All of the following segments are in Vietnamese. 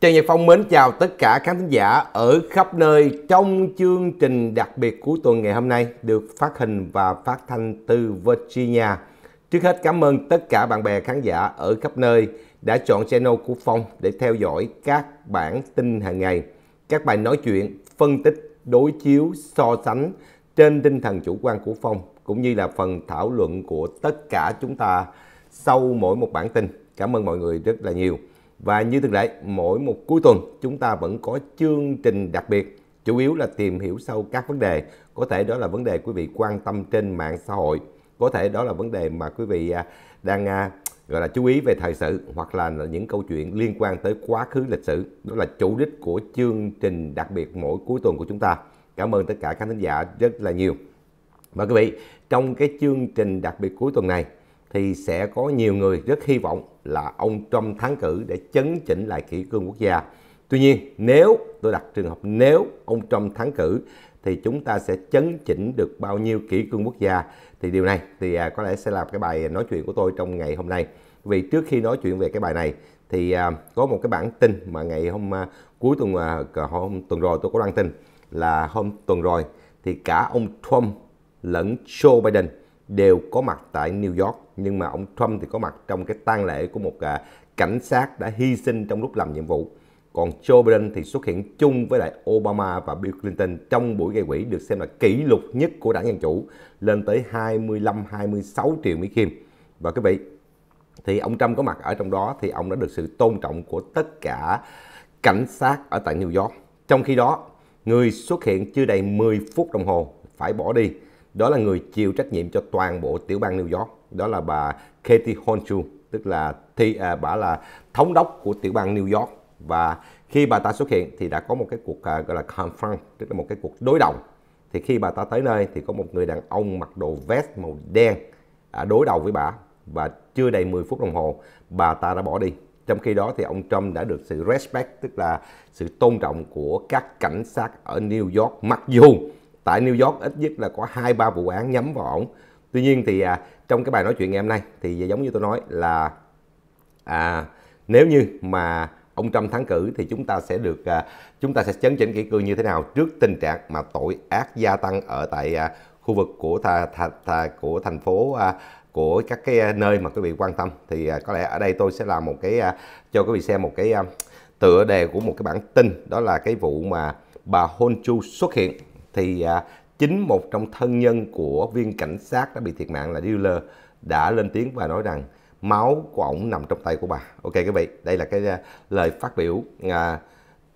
Trần Nhật Phong mến chào tất cả khán thính giả ở khắp nơi trong chương trình đặc biệt cuối tuần ngày hôm nay được phát hình và phát thanh từ Virginia. Trước hết cảm ơn tất cả bạn bè khán giả ở khắp nơi đã chọn channel của Phong để theo dõi các bản tin hàng ngày, các bài nói chuyện, phân tích, đối chiếu, so sánh trên tinh thần chủ quan của Phong cũng như là phần thảo luận của tất cả chúng ta sau mỗi một bản tin. Cảm ơn mọi người rất là nhiều. Và như thường lệ, mỗi một cuối tuần chúng ta vẫn có chương trình đặc biệt chủ yếu là tìm hiểu sâu các vấn đề có thể đó là vấn đề quý vị quan tâm trên mạng xã hội có thể đó là vấn đề mà quý vị à, đang à, gọi là chú ý về thời sự hoặc là những câu chuyện liên quan tới quá khứ lịch sử đó là chủ đích của chương trình đặc biệt mỗi cuối tuần của chúng ta cảm ơn tất cả các khán giả rất là nhiều và quý vị trong cái chương trình đặc biệt cuối tuần này thì sẽ có nhiều người rất hy vọng là ông Trump thắng cử để chấn chỉnh lại kỷ cương quốc gia. Tuy nhiên, nếu tôi đặt trường hợp nếu ông Trump thắng cử thì chúng ta sẽ chấn chỉnh được bao nhiêu kỷ cương quốc gia thì điều này thì à, có lẽ sẽ là cái bài nói chuyện của tôi trong ngày hôm nay. Vì trước khi nói chuyện về cái bài này thì à, có một cái bản tin mà ngày hôm à, cuối tuần hôm tuần rồi tôi có đăng tin là hôm tuần rồi thì cả ông Trump lẫn Joe Biden đều có mặt tại New York nhưng mà ông Trump thì có mặt trong cái tang lễ của một à, cảnh sát đã hy sinh trong lúc làm nhiệm vụ. Còn Joe Biden thì xuất hiện chung với lại Obama và Bill Clinton trong buổi gây quỹ được xem là kỷ lục nhất của đảng Dân Chủ lên tới 25-26 triệu Mỹ Kim. Và quý vị, thì ông Trump có mặt ở trong đó thì ông đã được sự tôn trọng của tất cả cảnh sát ở tại New York. Trong khi đó, người xuất hiện chưa đầy 10 phút đồng hồ phải bỏ đi đó là người chịu trách nhiệm cho toàn bộ tiểu bang New York đó là bà Katie Hochul tức là thi à, bà là thống đốc của tiểu bang New York và khi bà ta xuất hiện thì đã có một cái cuộc à, gọi là confront tức là một cái cuộc đối đầu thì khi bà ta tới nơi thì có một người đàn ông mặc đồ vest màu đen à, đối đầu với bà và chưa đầy 10 phút đồng hồ bà ta đã bỏ đi trong khi đó thì ông Trump đã được sự respect tức là sự tôn trọng của các cảnh sát ở New York mặc dù tại New York ít nhất là có hai ba vụ án nhắm vào ổng tuy nhiên thì à, trong cái bài nói chuyện ngày hôm nay thì giống như tôi nói là à, nếu như mà ông Trump thắng cử thì chúng ta sẽ được à, chúng ta sẽ chấn chỉnh kỷ cương như thế nào trước tình trạng mà tội ác gia tăng ở tại à, khu vực của tha, tha, tha, của thành phố à, của các cái à, nơi mà quý vị quan tâm thì à, có lẽ ở đây tôi sẽ làm một cái à, cho quý vị xem một cái à, tựa đề của một cái bản tin đó là cái vụ mà bà Hôn xuất hiện thì à, chính một trong thân nhân của viên cảnh sát đã bị thiệt mạng là dealer đã lên tiếng và nói rằng máu của ổng nằm trong tay của bà ok quý vị đây là cái à, lời phát biểu à,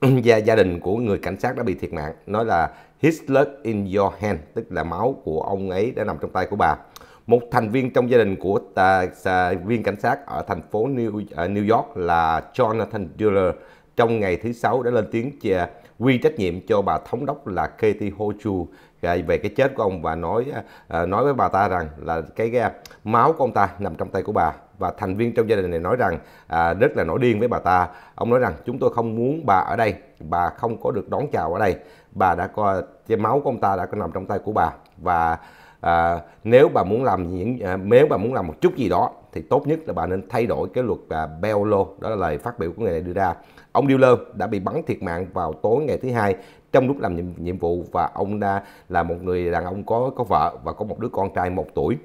gia gia đình của người cảnh sát đã bị thiệt mạng nói là his blood in your hand tức là máu của ông ấy đã nằm trong tay của bà một thành viên trong gia đình của à, à, viên cảnh sát ở thành phố New, à, New York là Jonathan Diller trong ngày thứ sáu đã lên tiếng chia quy trách nhiệm cho bà thống đốc là Katie Ho về cái chết của ông và nói à, nói với bà ta rằng là cái, cái à, máu của ông ta nằm trong tay của bà và thành viên trong gia đình này nói rằng à, rất là nổi điên với bà ta ông nói rằng chúng tôi không muốn bà ở đây bà không có được đón chào ở đây bà đã có cái máu của ông ta đã có nằm trong tay của bà và à, nếu bà muốn làm những à, nếu bà muốn làm một chút gì đó thì tốt nhất là bà nên thay đổi cái luật à, Bello đó là lời phát biểu của người này đưa ra Ông dealer đã bị bắn thiệt mạng vào tối ngày thứ hai trong lúc làm nhiệm, vụ và ông đã là một người đàn ông có có vợ và có một đứa con trai một tuổi.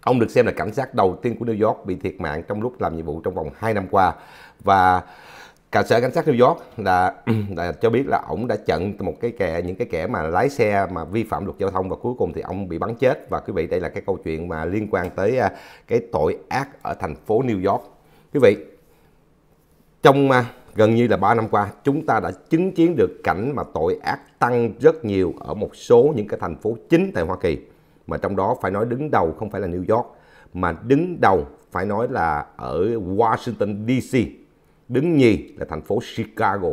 Ông được xem là cảnh sát đầu tiên của New York bị thiệt mạng trong lúc làm nhiệm vụ trong vòng 2 năm qua và cả sở cảnh sát New York là, là cho biết là ông đã chặn một cái kẻ những cái kẻ mà lái xe mà vi phạm luật giao thông và cuối cùng thì ông bị bắn chết và quý vị đây là cái câu chuyện mà liên quan tới à, cái tội ác ở thành phố New York quý vị trong à, gần như là 3 năm qua chúng ta đã chứng kiến được cảnh mà tội ác tăng rất nhiều ở một số những cái thành phố chính tại Hoa Kỳ mà trong đó phải nói đứng đầu không phải là New York mà đứng đầu phải nói là ở Washington DC đứng nhì là thành phố Chicago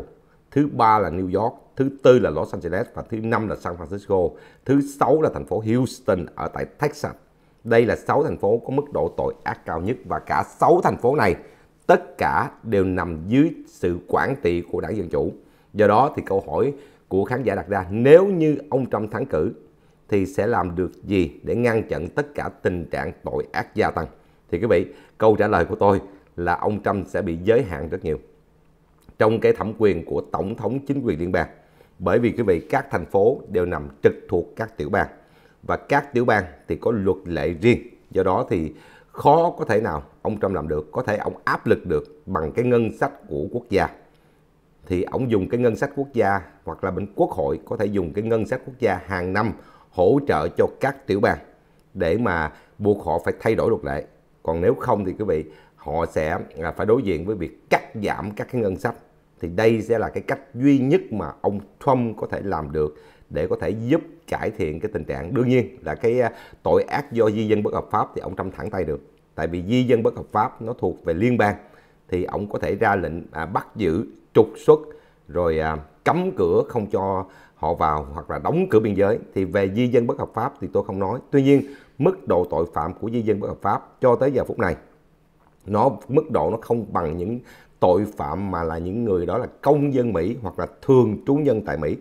thứ ba là New York thứ tư là Los Angeles và thứ năm là San Francisco thứ sáu là thành phố Houston ở tại Texas đây là 6 thành phố có mức độ tội ác cao nhất và cả 6 thành phố này tất cả đều nằm dưới sự quản trị của đảng Dân Chủ. Do đó thì câu hỏi của khán giả đặt ra nếu như ông Trump thắng cử thì sẽ làm được gì để ngăn chặn tất cả tình trạng tội ác gia tăng? Thì quý vị, câu trả lời của tôi là ông Trump sẽ bị giới hạn rất nhiều trong cái thẩm quyền của Tổng thống chính quyền liên bang. Bởi vì quý vị, các thành phố đều nằm trực thuộc các tiểu bang và các tiểu bang thì có luật lệ riêng. Do đó thì khó có thể nào ông Trump làm được, có thể ông áp lực được bằng cái ngân sách của quốc gia. Thì ông dùng cái ngân sách quốc gia hoặc là bên quốc hội có thể dùng cái ngân sách quốc gia hàng năm hỗ trợ cho các tiểu bang để mà buộc họ phải thay đổi luật lệ. Còn nếu không thì quý vị, họ sẽ à, phải đối diện với việc cắt giảm các cái ngân sách. Thì đây sẽ là cái cách duy nhất mà ông Trump có thể làm được để có thể giúp cải thiện cái tình trạng đương nhiên là cái à, tội ác do di dân bất hợp pháp thì ông Trump thẳng tay được tại vì di dân bất hợp pháp nó thuộc về liên bang thì ông có thể ra lệnh à, bắt giữ trục xuất rồi à, cấm cửa không cho họ vào hoặc là đóng cửa biên giới thì về di dân bất hợp pháp thì tôi không nói tuy nhiên mức độ tội phạm của di dân bất hợp pháp cho tới giờ phút này nó mức độ nó không bằng những tội phạm mà là những người đó là công dân Mỹ hoặc là thường trú nhân tại Mỹ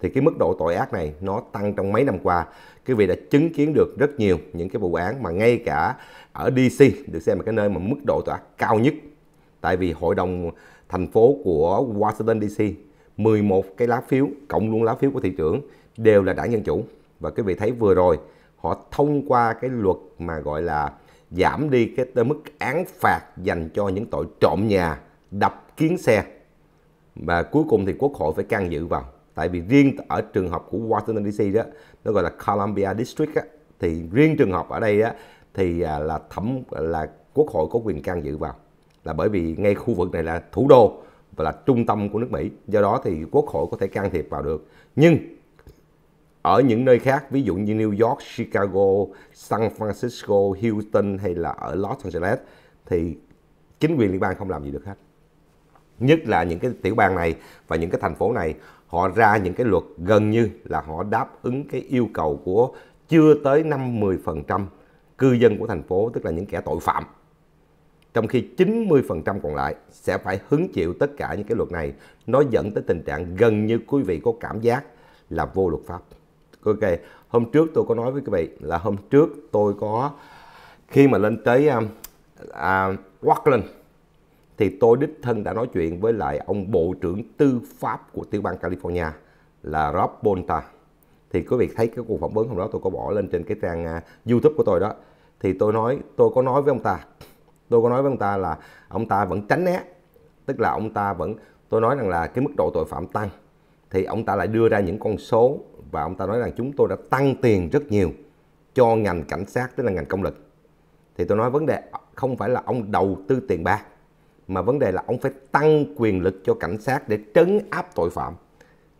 thì cái mức độ tội ác này nó tăng trong mấy năm qua. Quý vị đã chứng kiến được rất nhiều những cái vụ án mà ngay cả ở DC được xem là cái nơi mà mức độ tội ác cao nhất. Tại vì hội đồng thành phố của Washington DC 11 cái lá phiếu cộng luôn lá phiếu của thị trưởng đều là đảng dân chủ và quý vị thấy vừa rồi họ thông qua cái luật mà gọi là giảm đi cái mức án phạt dành cho những tội trộm nhà, đập kiến xe và cuối cùng thì quốc hội phải can dự vào tại vì riêng ở trường học của Washington DC đó nó gọi là Columbia District á, thì riêng trường học ở đây á, thì à, là thẩm là quốc hội có quyền can dự vào là bởi vì ngay khu vực này là thủ đô và là trung tâm của nước Mỹ do đó thì quốc hội có thể can thiệp vào được nhưng ở những nơi khác ví dụ như New York, Chicago, San Francisco, Houston hay là ở Los Angeles thì chính quyền liên bang không làm gì được hết nhất là những cái tiểu bang này và những cái thành phố này họ ra những cái luật gần như là họ đáp ứng cái yêu cầu của chưa tới 5-10% cư dân của thành phố, tức là những kẻ tội phạm. Trong khi 90% còn lại sẽ phải hứng chịu tất cả những cái luật này, nó dẫn tới tình trạng gần như quý vị có cảm giác là vô luật pháp. Ok, hôm trước tôi có nói với quý vị là hôm trước tôi có khi mà lên tới um, à, Auckland thì tôi đích thân đã nói chuyện với lại ông Bộ trưởng Tư pháp của tiểu bang California là Rob Bonta. Thì quý vị thấy cái cuộc phỏng vấn hôm đó tôi có bỏ lên trên cái trang à, YouTube của tôi đó. Thì tôi nói, tôi có nói với ông ta, tôi có nói với ông ta là ông ta vẫn tránh né, tức là ông ta vẫn, tôi nói rằng là cái mức độ tội phạm tăng, thì ông ta lại đưa ra những con số và ông ta nói rằng chúng tôi đã tăng tiền rất nhiều cho ngành cảnh sát tức là ngành công lực thì tôi nói vấn đề không phải là ông đầu tư tiền bạc mà vấn đề là ông phải tăng quyền lực cho cảnh sát để trấn áp tội phạm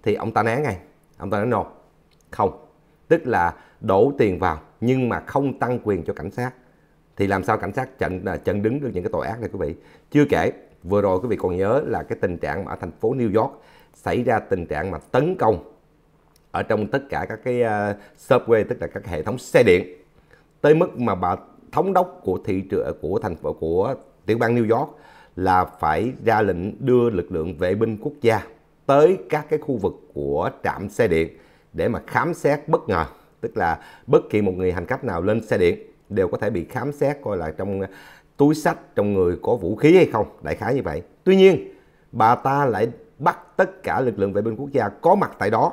thì ông ta né ngay ông ta nói nộp không tức là đổ tiền vào nhưng mà không tăng quyền cho cảnh sát thì làm sao cảnh sát chặn chặn à, đứng được những cái tội ác này quý vị chưa kể vừa rồi quý vị còn nhớ là cái tình trạng mà ở thành phố New York xảy ra tình trạng mà tấn công ở trong tất cả các cái uh, subway tức là các hệ thống xe điện tới mức mà bà thống đốc của thị trường à, của thành phố của tiểu bang New York là phải ra lệnh đưa lực lượng vệ binh quốc gia tới các cái khu vực của trạm xe điện để mà khám xét bất ngờ tức là bất kỳ một người hành khách nào lên xe điện đều có thể bị khám xét coi là trong túi sách trong người có vũ khí hay không đại khái như vậy tuy nhiên bà ta lại bắt tất cả lực lượng vệ binh quốc gia có mặt tại đó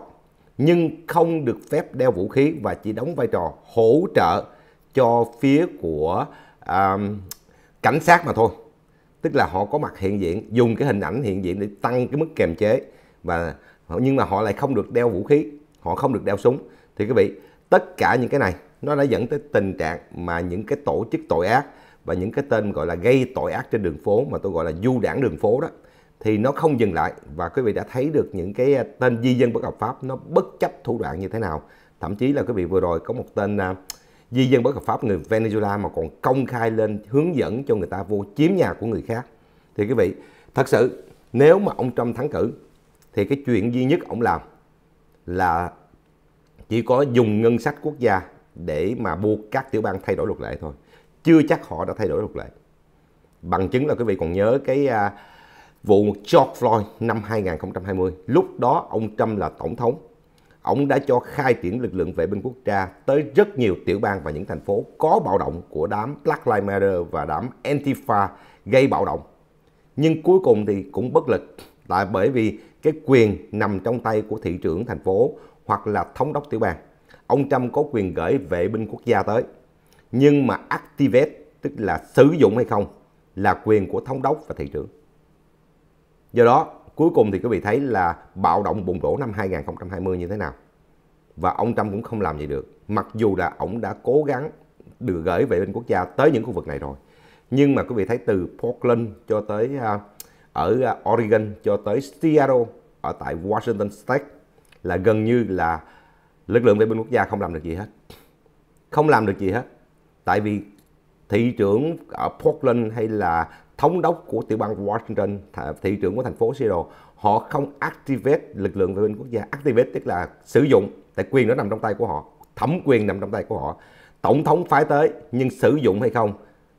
nhưng không được phép đeo vũ khí và chỉ đóng vai trò hỗ trợ cho phía của uh, cảnh sát mà thôi tức là họ có mặt hiện diện dùng cái hình ảnh hiện diện để tăng cái mức kềm chế và nhưng mà họ lại không được đeo vũ khí họ không được đeo súng thì quý vị tất cả những cái này nó đã dẫn tới tình trạng mà những cái tổ chức tội ác và những cái tên gọi là gây tội ác trên đường phố mà tôi gọi là du đảng đường phố đó thì nó không dừng lại và quý vị đã thấy được những cái à, tên di dân bất hợp pháp nó bất chấp thủ đoạn như thế nào thậm chí là quý vị vừa rồi có một tên à, di dân bất hợp pháp người Venezuela mà còn công khai lên hướng dẫn cho người ta vô chiếm nhà của người khác. Thì quý vị, thật sự nếu mà ông Trump thắng cử thì cái chuyện duy nhất ông làm là chỉ có dùng ngân sách quốc gia để mà buộc các tiểu bang thay đổi luật lệ thôi. Chưa chắc họ đã thay đổi luật lệ. Bằng chứng là quý vị còn nhớ cái à, vụ George Floyd năm 2020. Lúc đó ông Trump là tổng thống Ông đã cho khai triển lực lượng vệ binh quốc gia tới rất nhiều tiểu bang và những thành phố có bạo động của đám Black Lives Matter và đám Antifa gây bạo động. Nhưng cuối cùng thì cũng bất lực, tại bởi vì cái quyền nằm trong tay của thị trưởng thành phố hoặc là thống đốc tiểu bang. Ông Trump có quyền gửi vệ binh quốc gia tới. Nhưng mà activate, tức là sử dụng hay không, là quyền của thống đốc và thị trưởng. Do đó, cuối cùng thì quý vị thấy là bạo động bùng nổ năm 2020 như thế nào. Và ông Trump cũng không làm gì được. Mặc dù là ông đã cố gắng được gửi vệ binh quốc gia tới những khu vực này rồi. Nhưng mà quý vị thấy từ Portland cho tới à, ở à, Oregon cho tới Seattle ở tại Washington State là gần như là lực lượng vệ binh quốc gia không làm được gì hết. Không làm được gì hết. Tại vì thị trưởng ở Portland hay là thống đốc của tiểu bang Washington, thị trưởng của thành phố Seattle, họ không activate lực lượng vệ binh quốc gia. Activate tức là sử dụng, tại quyền đó nằm trong tay của họ, thẩm quyền nằm trong tay của họ. Tổng thống phái tới nhưng sử dụng hay không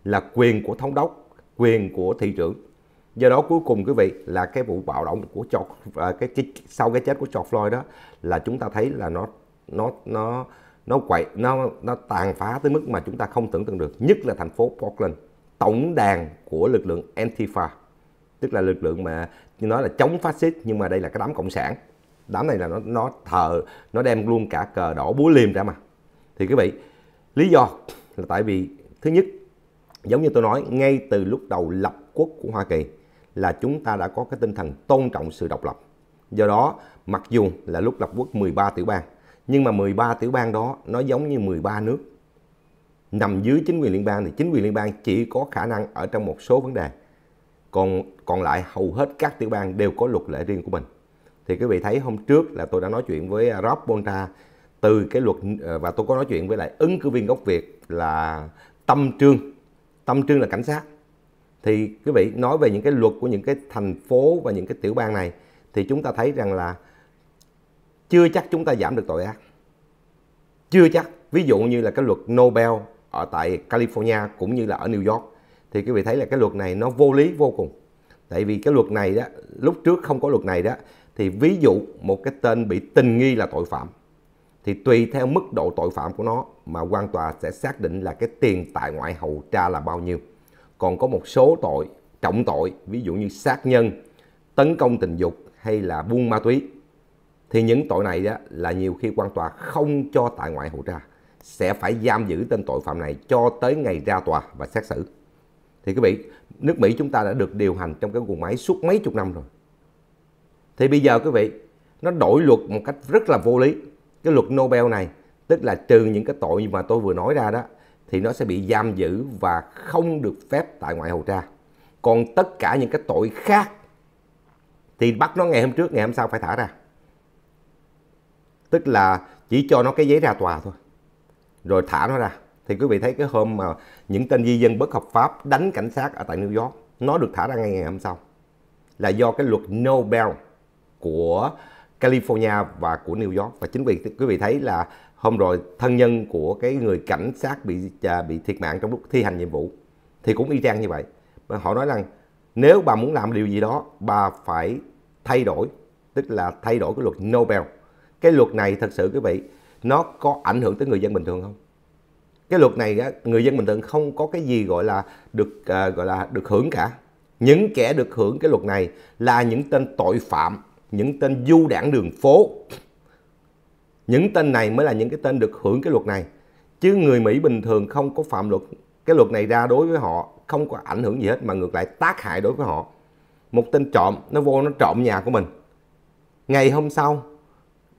là quyền của thống đốc, quyền của thị trưởng. Do đó cuối cùng quý vị là cái vụ bạo động của George, à, cái, cái sau cái chết của George Floyd đó là chúng ta thấy là nó nó nó nó quậy nó nó tàn phá tới mức mà chúng ta không tưởng tượng được, nhất là thành phố Portland tổng đàn của lực lượng Antifa tức là lực lượng mà như nói là chống phát xít nhưng mà đây là cái đám cộng sản đám này là nó nó thờ nó đem luôn cả cờ đỏ búa liềm ra mà thì quý vị lý do là tại vì thứ nhất giống như tôi nói ngay từ lúc đầu lập quốc của Hoa Kỳ là chúng ta đã có cái tinh thần tôn trọng sự độc lập do đó mặc dù là lúc lập quốc 13 tiểu bang nhưng mà 13 tiểu bang đó nó giống như 13 nước nằm dưới chính quyền liên bang thì chính quyền liên bang chỉ có khả năng ở trong một số vấn đề còn còn lại hầu hết các tiểu bang đều có luật lệ riêng của mình thì quý vị thấy hôm trước là tôi đã nói chuyện với à, Rob Bonta từ cái luật ờ, và tôi có nói chuyện với lại ứng cử viên gốc Việt là Tâm Trương Tâm Trương là cảnh sát thì quý vị nói về những cái luật của những cái thành phố và những cái tiểu bang này thì chúng ta thấy rằng là chưa chắc chúng ta giảm được tội ác chưa chắc ví dụ như là cái luật Nobel ở ờ, tại California cũng như là ở New York thì quý vị thấy là cái luật này nó vô lý vô cùng tại vì cái luật này đó lúc trước không có luật này đó thì ví dụ một cái tên bị tình nghi là tội phạm thì tùy theo mức độ tội phạm của nó mà quan tòa sẽ xác định là cái tiền tại ngoại hầu tra là bao nhiêu còn có một số tội trọng tội ví dụ như sát nhân tấn công tình dục hay là buôn ma túy thì những tội này đó là nhiều khi quan tòa không cho tại ngoại hầu tra sẽ phải giam giữ tên tội phạm này cho tới ngày ra tòa và xét xử. Thì quý vị, nước Mỹ chúng ta đã được điều hành trong cái guồng máy suốt mấy chục năm rồi. Thì bây giờ quý vị, nó đổi luật một cách rất là vô lý. Cái luật Nobel này, tức là trừ những cái tội mà tôi vừa nói ra đó, thì nó sẽ bị giam giữ và không được phép tại ngoại hầu tra. Còn tất cả những cái tội khác thì bắt nó ngày hôm trước, ngày hôm sau phải thả ra. Tức là chỉ cho nó cái giấy ra tòa thôi rồi thả nó ra thì quý vị thấy cái hôm mà những tên di dân bất hợp pháp đánh cảnh sát ở tại New York nó được thả ra ngay ngày hôm sau là do cái luật Nobel của California và của New York và chính vì quý vị thấy là hôm rồi thân nhân của cái người cảnh sát bị à, bị thiệt mạng trong lúc thi hành nhiệm vụ thì cũng y chang như vậy và họ nói rằng nếu bà muốn làm điều gì đó bà phải thay đổi tức là thay đổi cái luật Nobel cái luật này thật sự quý vị nó có ảnh hưởng tới người dân bình thường không cái luật này người dân bình thường không có cái gì gọi là được à, gọi là được hưởng cả những kẻ được hưởng cái luật này là những tên tội phạm những tên du đảng đường phố những tên này mới là những cái tên được hưởng cái luật này chứ người mỹ bình thường không có phạm luật cái luật này ra đối với họ không có ảnh hưởng gì hết mà ngược lại tác hại đối với họ một tên trộm nó vô nó trộm nhà của mình ngày hôm sau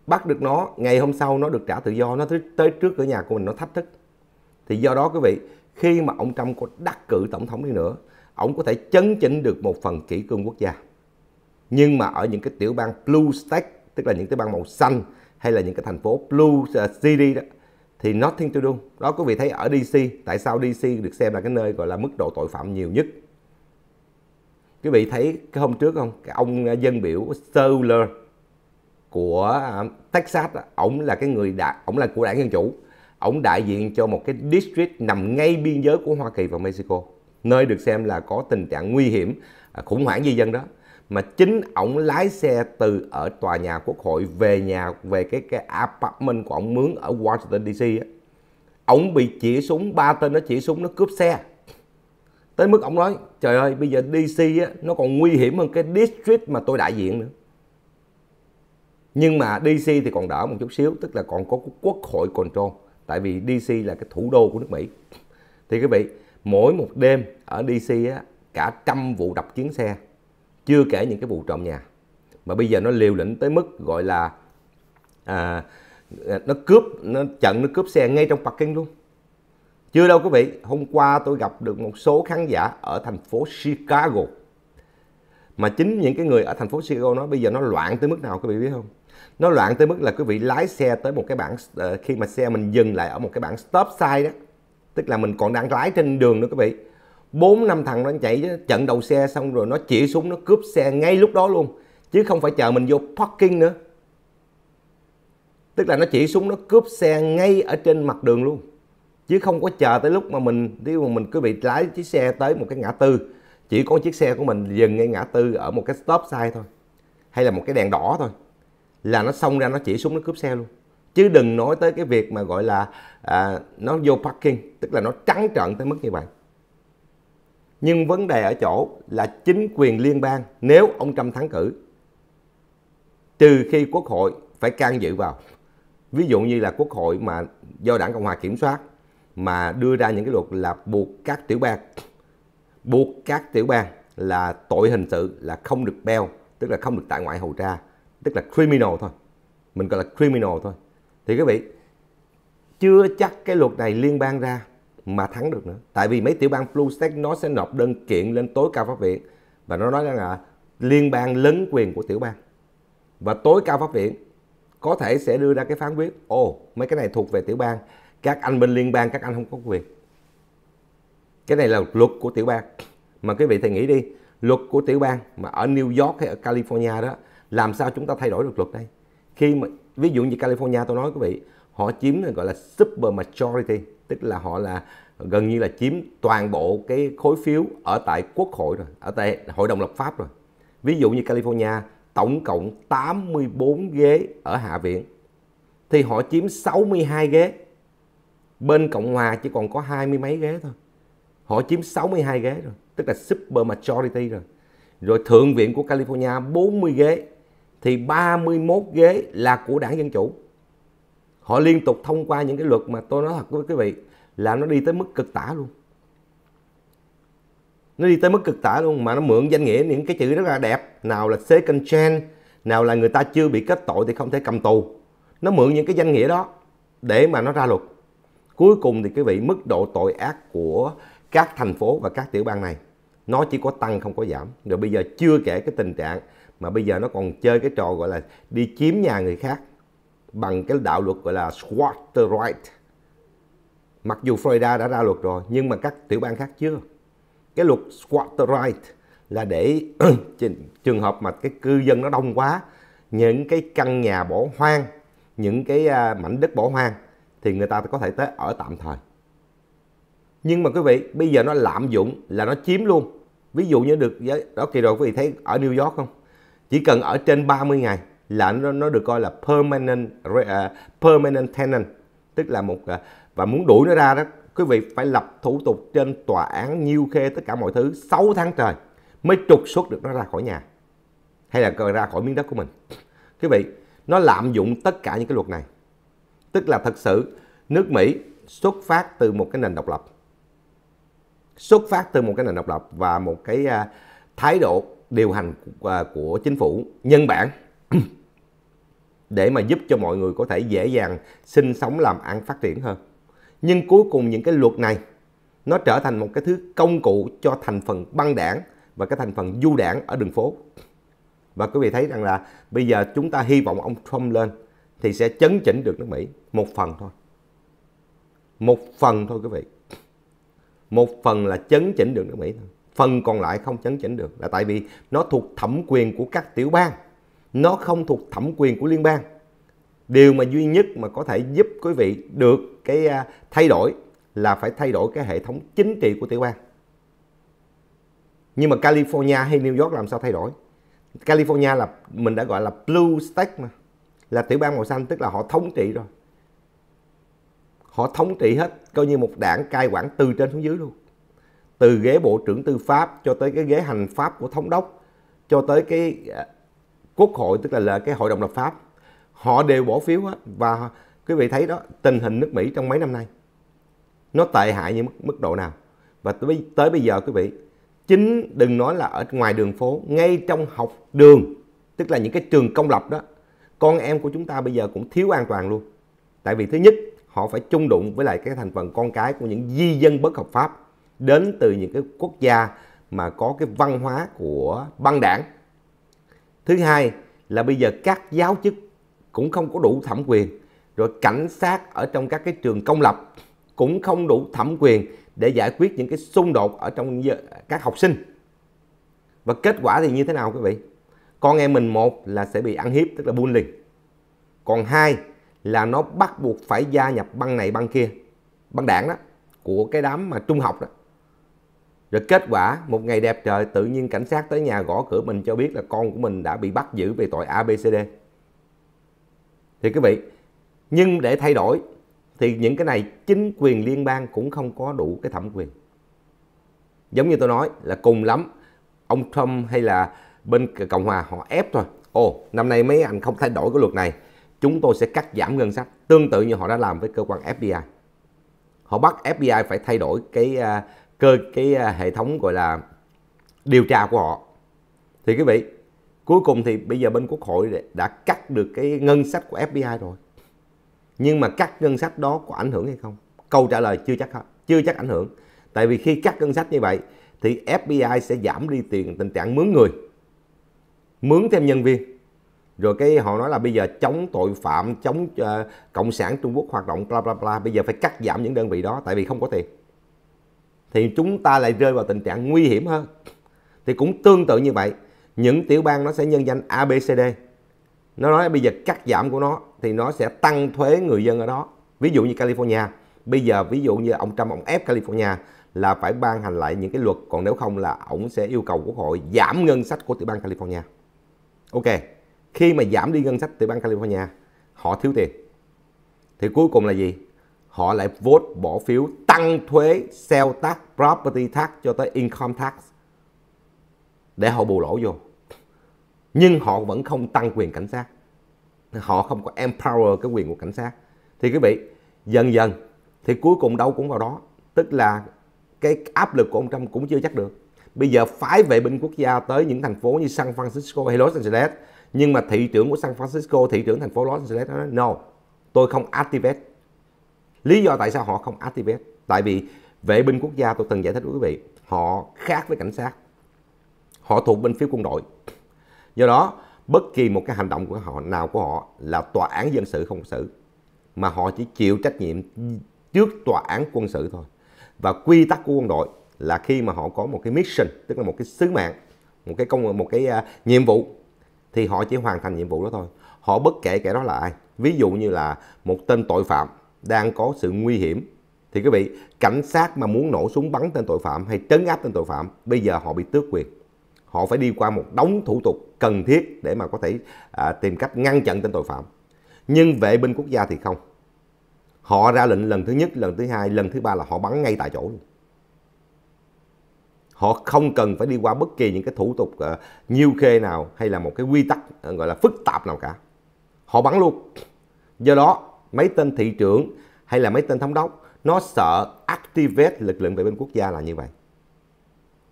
bắt được nó ngày hôm sau nó được trả tự do nó tới trước cửa nhà của mình nó thách thức thì do đó quý vị khi mà ông Trump có đắc cử tổng thống đi nữa ông có thể chấn chỉnh được một phần kỷ cương quốc gia nhưng mà ở những cái tiểu bang blue state tức là những cái bang màu xanh hay là những cái thành phố blue à, city đó thì nothing to do đó quý vị thấy ở DC tại sao DC được xem là cái nơi gọi là mức độ tội phạm nhiều nhất quý vị thấy cái hôm trước không cái ông à, dân biểu Seuler của à, Texas ổng là cái người đại, ổng là của đảng dân chủ ổng đại diện cho một cái district nằm ngay biên giới của Hoa Kỳ và Mexico nơi được xem là có tình trạng nguy hiểm à, khủng hoảng di dân đó mà chính ổng lái xe từ ở tòa nhà quốc hội về nhà về cái cái apartment của ổng mướn ở Washington DC á ổng bị chỉ súng ba tên nó chỉ súng nó cướp xe tới mức ổng nói trời ơi bây giờ DC á nó còn nguy hiểm hơn cái district mà tôi đại diện nữa nhưng mà DC thì còn đỡ một chút xíu tức là còn có quốc hội control tại vì DC là cái thủ đô của nước Mỹ thì quý vị mỗi một đêm ở DC á, cả trăm vụ đập chiến xe chưa kể những cái vụ trộm nhà mà bây giờ nó liều lĩnh tới mức gọi là à, nó cướp nó chặn nó cướp xe ngay trong parking luôn chưa đâu quý vị hôm qua tôi gặp được một số khán giả ở thành phố Chicago mà chính những cái người ở thành phố Chicago nói bây giờ nó loạn tới mức nào quý vị biết không nó loạn tới mức là quý vị lái xe tới một cái bảng uh, khi mà xe mình dừng lại ở một cái bảng stop sign đó tức là mình còn đang lái trên đường nữa quý vị bốn năm thằng nó chạy chặn đầu xe xong rồi nó chỉ súng nó cướp xe ngay lúc đó luôn chứ không phải chờ mình vô parking nữa tức là nó chỉ súng nó cướp xe ngay ở trên mặt đường luôn chứ không có chờ tới lúc mà mình nếu mà mình cứ bị lái chiếc xe tới một cái ngã tư chỉ có chiếc xe của mình dừng ngay ngã tư ở một cái stop sign thôi hay là một cái đèn đỏ thôi là nó xông ra nó chỉ súng nó cướp xe luôn chứ đừng nói tới cái việc mà gọi là à, nó vô parking tức là nó trắng trợn tới mức như vậy nhưng vấn đề ở chỗ là chính quyền liên bang nếu ông Trump thắng cử trừ khi quốc hội phải can dự vào ví dụ như là quốc hội mà do đảng cộng hòa kiểm soát mà đưa ra những cái luật là buộc các tiểu bang buộc các tiểu bang là tội hình sự là không được beo tức là không được tại ngoại hầu tra tức là criminal thôi mình gọi là criminal thôi thì quý vị chưa chắc cái luật này liên bang ra mà thắng được nữa tại vì mấy tiểu bang blue state nó sẽ nộp đơn kiện lên tối cao pháp viện và nó nói rằng là liên bang lấn quyền của tiểu bang và tối cao pháp viện có thể sẽ đưa ra cái phán quyết ồ mấy cái này thuộc về tiểu bang các anh bên liên bang các anh không có quyền cái này là luật của tiểu bang mà quý vị thì nghĩ đi luật của tiểu bang mà ở New York hay ở California đó làm sao chúng ta thay đổi được luật đây khi mà ví dụ như California tôi nói quý vị họ chiếm gọi là super majority tức là họ là gần như là chiếm toàn bộ cái khối phiếu ở tại quốc hội rồi ở tại hội đồng lập pháp rồi ví dụ như California tổng cộng 84 ghế ở hạ viện thì họ chiếm 62 ghế bên cộng hòa chỉ còn có hai mươi mấy ghế thôi họ chiếm 62 ghế rồi tức là super majority rồi rồi thượng viện của California 40 ghế thì 31 ghế là của đảng Dân Chủ. Họ liên tục thông qua những cái luật mà tôi nói thật với quý vị là nó đi tới mức cực tả luôn. Nó đi tới mức cực tả luôn mà nó mượn danh nghĩa những cái chữ rất là đẹp. Nào là second chance, nào là người ta chưa bị kết tội thì không thể cầm tù. Nó mượn những cái danh nghĩa đó để mà nó ra luật. Cuối cùng thì quý vị mức độ tội ác của các thành phố và các tiểu bang này nó chỉ có tăng không có giảm. Rồi bây giờ chưa kể cái tình trạng mà bây giờ nó còn chơi cái trò gọi là đi chiếm nhà người khác bằng cái đạo luật gọi là squatter right. Mặc dù Florida đã ra luật rồi nhưng mà các tiểu bang khác chưa. Cái luật squatter right là để trường hợp mà cái cư dân nó đông quá, những cái căn nhà bỏ hoang, những cái à, mảnh đất bỏ hoang thì người ta có thể tới ở tạm thời. Nhưng mà quý vị, bây giờ nó lạm dụng là nó chiếm luôn. Ví dụ như được đó kỳ rồi quý vị thấy ở New York không? chỉ cần ở trên 30 ngày là nó nó được coi là permanent uh, permanent tenant tức là một uh, và muốn đuổi nó ra đó quý vị phải lập thủ tục trên tòa án nhiêu khê tất cả mọi thứ 6 tháng trời mới trục xuất được nó ra khỏi nhà hay là ra khỏi miếng đất của mình quý vị nó lạm dụng tất cả những cái luật này tức là thật sự nước Mỹ xuất phát từ một cái nền độc lập xuất phát từ một cái nền độc lập và một cái uh, thái độ điều hành của, của chính phủ nhân bản để mà giúp cho mọi người có thể dễ dàng sinh sống làm ăn phát triển hơn. Nhưng cuối cùng những cái luật này nó trở thành một cái thứ công cụ cho thành phần băng đảng và cái thành phần du đảng ở đường phố. Và quý vị thấy rằng là bây giờ chúng ta hy vọng ông Trump lên thì sẽ chấn chỉnh được nước Mỹ. Một phần thôi. Một phần thôi quý vị. Một phần là chấn chỉnh được nước Mỹ thôi phần còn lại không chấn chỉnh được là tại vì nó thuộc thẩm quyền của các tiểu bang nó không thuộc thẩm quyền của liên bang điều mà duy nhất mà có thể giúp quý vị được cái à, thay đổi là phải thay đổi cái hệ thống chính trị của tiểu bang nhưng mà California hay New York làm sao thay đổi California là mình đã gọi là blue state mà là tiểu bang màu xanh tức là họ thống trị rồi họ thống trị hết coi như một đảng cai quản từ trên xuống dưới luôn từ ghế bộ trưởng tư pháp cho tới cái ghế hành pháp của thống đốc cho tới cái à, quốc hội tức là là cái hội đồng lập pháp họ đều bỏ phiếu hết và quý vị thấy đó tình hình nước Mỹ trong mấy năm nay nó tệ hại như mức, mức độ nào và tới, tới bây giờ quý vị chính đừng nói là ở ngoài đường phố ngay trong học đường tức là những cái trường công lập đó con em của chúng ta bây giờ cũng thiếu an toàn luôn tại vì thứ nhất họ phải chung đụng với lại cái thành phần con cái của những di dân bất hợp pháp đến từ những cái quốc gia mà có cái văn hóa của băng đảng. Thứ hai là bây giờ các giáo chức cũng không có đủ thẩm quyền, rồi cảnh sát ở trong các cái trường công lập cũng không đủ thẩm quyền để giải quyết những cái xung đột ở trong các học sinh. Và kết quả thì như thế nào quý vị? Con em mình một là sẽ bị ăn hiếp tức là bullying. Còn hai là nó bắt buộc phải gia nhập băng này băng kia, băng đảng đó của cái đám mà trung học đó rồi kết quả, một ngày đẹp trời, tự nhiên cảnh sát tới nhà gõ cửa mình cho biết là con của mình đã bị bắt giữ về tội ABCD. Thì quý vị, nhưng để thay đổi thì những cái này chính quyền liên bang cũng không có đủ cái thẩm quyền. Giống như tôi nói là cùng lắm, ông Trump hay là bên Cộng Hòa họ ép thôi. Ồ, năm nay mấy anh không thay đổi cái luật này, chúng tôi sẽ cắt giảm ngân sách, tương tự như họ đã làm với cơ quan FBI. Họ bắt FBI phải thay đổi cái à, cơ cái à, hệ thống gọi là điều tra của họ thì quý vị cuối cùng thì bây giờ bên quốc hội đã cắt được cái ngân sách của FBI rồi nhưng mà cắt ngân sách đó có ảnh hưởng hay không câu trả lời chưa chắc chưa chắc ảnh hưởng tại vì khi cắt ngân sách như vậy thì FBI sẽ giảm đi tiền tình trạng mướn người mướn thêm nhân viên rồi cái họ nói là bây giờ chống tội phạm chống ờ, cộng sản Trung Quốc hoạt động bla bla bla bây giờ phải cắt giảm những đơn vị đó tại vì không có tiền thì chúng ta lại rơi vào tình trạng nguy hiểm hơn. Thì cũng tương tự như vậy, những tiểu bang nó sẽ nhân danh ABCD. Nó nói bây giờ cắt giảm của nó thì nó sẽ tăng thuế người dân ở đó. Ví dụ như California, bây giờ ví dụ như ông Trump ông ép California là phải ban hành lại những cái luật còn nếu không là ông sẽ yêu cầu quốc hội giảm ngân sách của tiểu bang California. Ok, khi mà giảm đi ngân sách tiểu bang California, họ thiếu tiền. Thì cuối cùng là gì? Họ lại vote bỏ phiếu tăng thuế sales tax, property tax cho tới income tax để họ bù lỗ vô. Nhưng họ vẫn không tăng quyền cảnh sát. Họ không có empower cái quyền của cảnh sát. Thì quý vị, dần dần thì cuối cùng đâu cũng vào đó. Tức là cái áp lực của ông Trump cũng chưa chắc được. Bây giờ phái vệ binh quốc gia tới những thành phố như San Francisco hay Los Angeles. Nhưng mà thị trưởng của San Francisco, thị trưởng thành phố Los Angeles nói no, tôi không activate Lý do tại sao họ không activate? tại vì vệ binh quốc gia tôi từng giải thích với quý vị họ khác với cảnh sát họ thuộc bên phía quân đội do đó bất kỳ một cái hành động của họ nào của họ là tòa án dân sự không xử mà họ chỉ chịu trách nhiệm trước tòa án quân sự thôi và quy tắc của quân đội là khi mà họ có một cái mission tức là một cái sứ mạng một cái công một cái uh, nhiệm vụ thì họ chỉ hoàn thành nhiệm vụ đó thôi họ bất kể kẻ đó là ai ví dụ như là một tên tội phạm đang có sự nguy hiểm thì quý vị, cảnh sát mà muốn nổ súng bắn tên tội phạm hay trấn áp tên tội phạm, bây giờ họ bị tước quyền. Họ phải đi qua một đống thủ tục cần thiết để mà có thể à, tìm cách ngăn chặn tên tội phạm. Nhưng vệ binh quốc gia thì không. Họ ra lệnh lần thứ nhất, lần thứ hai, lần thứ ba là họ bắn ngay tại chỗ luôn. Họ không cần phải đi qua bất kỳ những cái thủ tục uh, nhiêu khê nào hay là một cái quy tắc uh, gọi là phức tạp nào cả. Họ bắn luôn. Do đó, mấy tên thị trưởng hay là mấy tên thống đốc nó sợ activate lực lượng vệ binh quốc gia là như vậy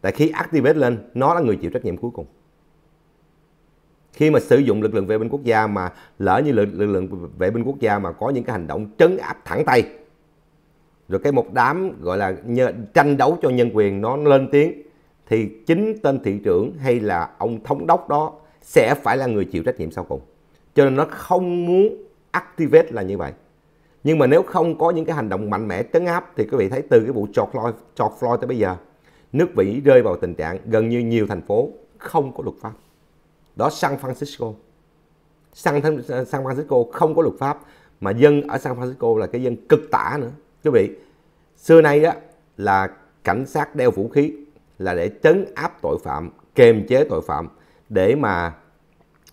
tại khi activate lên nó là người chịu trách nhiệm cuối cùng khi mà sử dụng lực lượng vệ binh quốc gia mà lỡ như lực, lực lượng vệ binh quốc gia mà có những cái hành động trấn áp thẳng tay rồi cái một đám gọi là nhờ, tranh đấu cho nhân quyền nó lên tiếng thì chính tên thị trưởng hay là ông thống đốc đó sẽ phải là người chịu trách nhiệm sau cùng cho nên nó không muốn activate là như vậy nhưng mà nếu không có những cái hành động mạnh mẽ trấn áp thì quý vị thấy từ cái vụ George Floyd, George Floyd tới bây giờ nước Mỹ rơi vào tình trạng gần như nhiều thành phố không có luật pháp. Đó San Francisco. San, San Francisco không có luật pháp mà dân ở San Francisco là cái dân cực tả nữa. Quý vị, xưa nay đó là cảnh sát đeo vũ khí là để trấn áp tội phạm, kiềm chế tội phạm để mà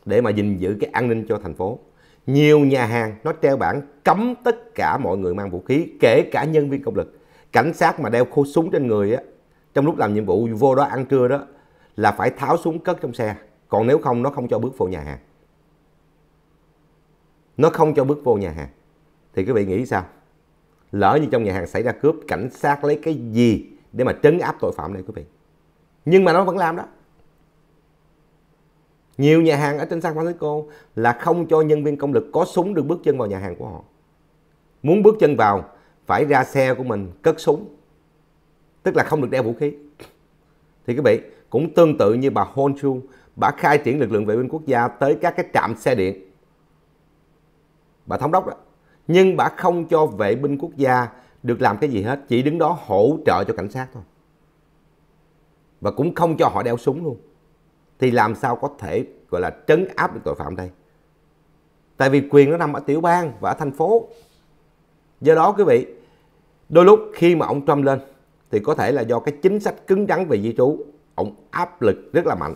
để mà gìn giữ cái an ninh cho thành phố nhiều nhà hàng nó treo bảng cấm tất cả mọi người mang vũ khí kể cả nhân viên công lực cảnh sát mà đeo khô súng trên người á trong lúc làm nhiệm vụ vô đó ăn trưa đó là phải tháo súng cất trong xe còn nếu không nó không cho bước vô nhà hàng nó không cho bước vô nhà hàng thì quý vị nghĩ sao lỡ như trong nhà hàng xảy ra cướp cảnh sát lấy cái gì để mà trấn áp tội phạm này quý vị nhưng mà nó vẫn làm đó nhiều nhà hàng ở trên San Francisco là không cho nhân viên công lực có súng được bước chân vào nhà hàng của họ muốn bước chân vào phải ra xe của mình cất súng tức là không được đeo vũ khí thì quý vị cũng tương tự như bà Hon bà khai triển lực lượng vệ binh quốc gia tới các cái trạm xe điện bà thống đốc đó nhưng bà không cho vệ binh quốc gia được làm cái gì hết chỉ đứng đó hỗ trợ cho cảnh sát thôi và cũng không cho họ đeo súng luôn thì làm sao có thể gọi là trấn áp được tội phạm đây tại vì quyền nó nằm ở tiểu bang và ở thành phố do đó quý vị đôi lúc khi mà ông Trump lên thì có thể là do cái chính sách cứng rắn về di trú ông áp lực rất là mạnh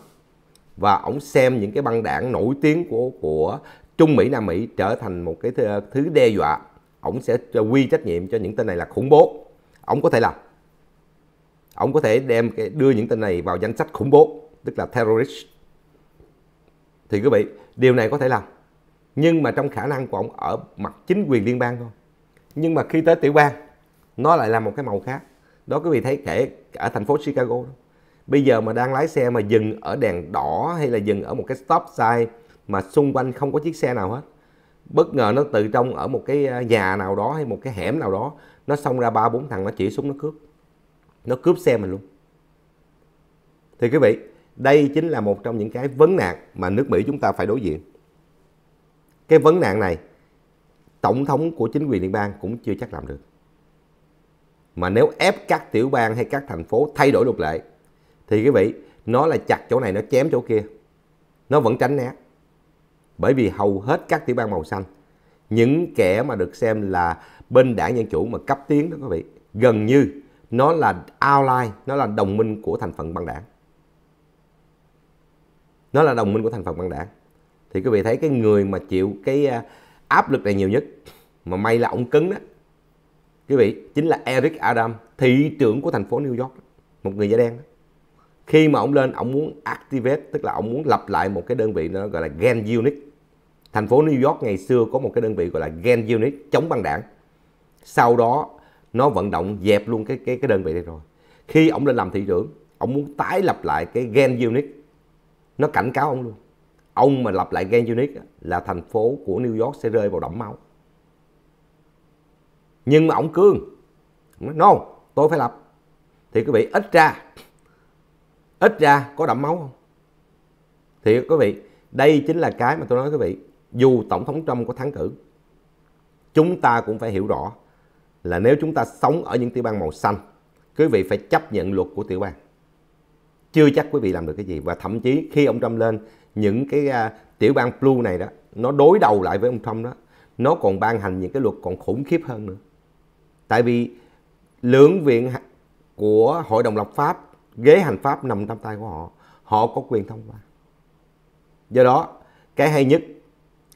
và ông xem những cái băng đảng nổi tiếng của của Trung Mỹ Nam Mỹ trở thành một cái thứ, đe dọa ông sẽ quy trách nhiệm cho những tên này là khủng bố ông có thể làm ông có thể đem đưa những tên này vào danh sách khủng bố tức là terrorist thì quý vị điều này có thể làm nhưng mà trong khả năng của ông ở mặt chính quyền liên bang thôi nhưng mà khi tới tiểu bang nó lại là một cái màu khác đó quý vị thấy kể ở thành phố Chicago đó. bây giờ mà đang lái xe mà dừng ở đèn đỏ hay là dừng ở một cái stop sign mà xung quanh không có chiếc xe nào hết bất ngờ nó từ trong ở một cái à, nhà nào đó hay một cái hẻm nào đó nó xông ra ba bốn thằng nó chỉ súng nó cướp nó cướp xe mình luôn thì quý vị đây chính là một trong những cái vấn nạn mà nước Mỹ chúng ta phải đối diện. Cái vấn nạn này, tổng thống của chính quyền liên bang cũng chưa chắc làm được. Mà nếu ép các tiểu bang hay các thành phố thay đổi luật lệ, thì quý vị, nó là chặt chỗ này, nó chém chỗ kia. Nó vẫn tránh né. Bởi vì hầu hết các tiểu bang màu xanh, những kẻ mà được xem là bên đảng Dân Chủ mà cấp tiến đó quý vị, gần như nó là outline, nó là đồng minh của thành phần băng đảng nó là đồng minh của thành phần băng đảng thì quý vị thấy cái người mà chịu cái à, áp lực này nhiều nhất mà may là ông cứng đó quý vị chính là Eric Adam thị trưởng của thành phố New York một người da đen đó. khi mà ông lên ông muốn activate tức là ông muốn lập lại một cái đơn vị nó gọi là Gen Unit thành phố New York ngày xưa có một cái đơn vị gọi là Gen Unit chống băng đảng sau đó nó vận động dẹp luôn cái cái cái đơn vị này rồi khi ông lên làm thị trưởng ông muốn tái lập lại cái Gen Unit nó cảnh cáo ông luôn ông mà lập lại gang unique là thành phố của new york sẽ rơi vào đẫm máu nhưng mà ông cương nói, no tôi phải lập thì quý vị ít ra ít ra có đẫm máu không thì quý vị đây chính là cái mà tôi nói quý vị dù tổng thống trump có thắng cử chúng ta cũng phải hiểu rõ là nếu chúng ta sống ở những tiểu bang màu xanh quý vị phải chấp nhận luật của tiểu bang chưa chắc quý vị làm được cái gì và thậm chí khi ông Trump lên những cái uh, tiểu bang blue này đó nó đối đầu lại với ông Trump đó nó còn ban hành những cái luật còn khủng khiếp hơn nữa tại vì lưỡng viện của hội đồng lập pháp ghế hành pháp nằm trong tay của họ họ có quyền thông qua do đó cái hay nhất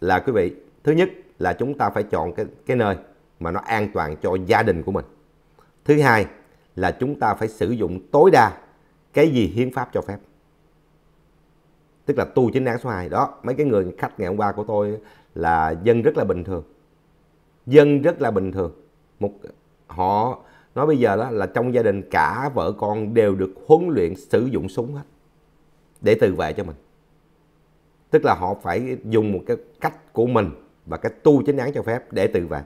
là quý vị thứ nhất là chúng ta phải chọn cái cái nơi mà nó an toàn cho gia đình của mình thứ hai là chúng ta phải sử dụng tối đa cái gì hiến pháp cho phép tức là tu chính đáng số 2 đó mấy cái người khách ngày hôm qua của tôi là dân rất là bình thường dân rất là bình thường một họ nói bây giờ đó là trong gia đình cả vợ con đều được huấn luyện sử dụng súng hết để tự vệ cho mình tức là họ phải dùng một cái cách của mình và cái tu chính đáng cho phép để tự vệ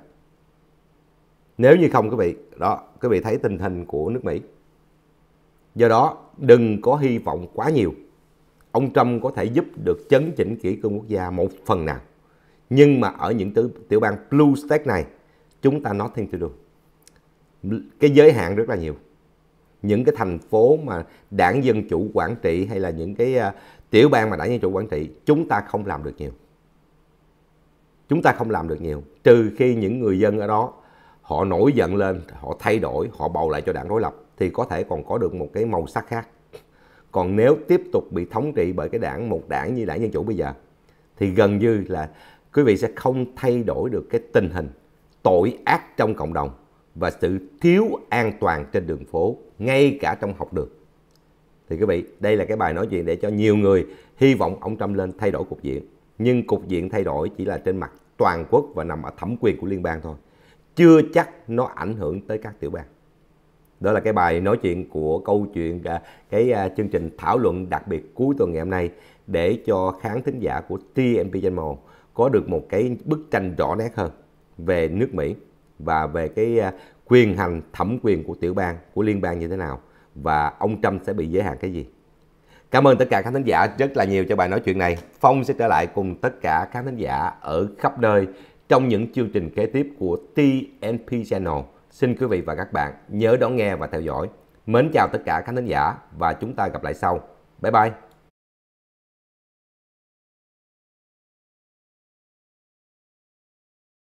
nếu như không quý vị đó quý vị thấy tình hình của nước mỹ do đó đừng có hy vọng quá nhiều. Ông Trump có thể giúp được chấn chỉnh kỷ cương quốc gia một phần nào. Nhưng mà ở những tiểu bang Blue State này, chúng ta nothing to được, Cái giới hạn rất là nhiều. Những cái thành phố mà đảng Dân Chủ quản trị hay là những cái à, tiểu bang mà đảng Dân Chủ quản trị, chúng ta không làm được nhiều. Chúng ta không làm được nhiều, trừ khi những người dân ở đó họ nổi giận lên, họ thay đổi, họ bầu lại cho đảng đối lập thì có thể còn có được một cái màu sắc khác còn nếu tiếp tục bị thống trị bởi cái đảng một đảng như đảng dân chủ bây giờ thì gần như là quý vị sẽ không thay đổi được cái tình hình tội ác trong cộng đồng và sự thiếu an toàn trên đường phố ngay cả trong học đường thì quý vị đây là cái bài nói chuyện để cho nhiều người hy vọng ông Trump lên thay đổi cục diện nhưng cục diện thay đổi chỉ là trên mặt toàn quốc và nằm ở thẩm quyền của liên bang thôi chưa chắc nó ảnh hưởng tới các tiểu bang đó là cái bài nói chuyện của câu chuyện à, cái à, chương trình thảo luận đặc biệt cuối tuần ngày hôm nay để cho khán thính giả của TMP Channel có được một cái bức tranh rõ nét hơn về nước Mỹ và về cái à, quyền hành thẩm quyền của tiểu bang, của liên bang như thế nào và ông Trump sẽ bị giới hạn cái gì. Cảm ơn tất cả khán thính giả rất là nhiều cho bài nói chuyện này. Phong sẽ trở lại cùng tất cả khán thính giả ở khắp nơi trong những chương trình kế tiếp của TNP Channel. Xin quý vị và các bạn nhớ đón nghe và theo dõi. Mến chào tất cả khán thính giả và chúng ta gặp lại sau. Bye bye!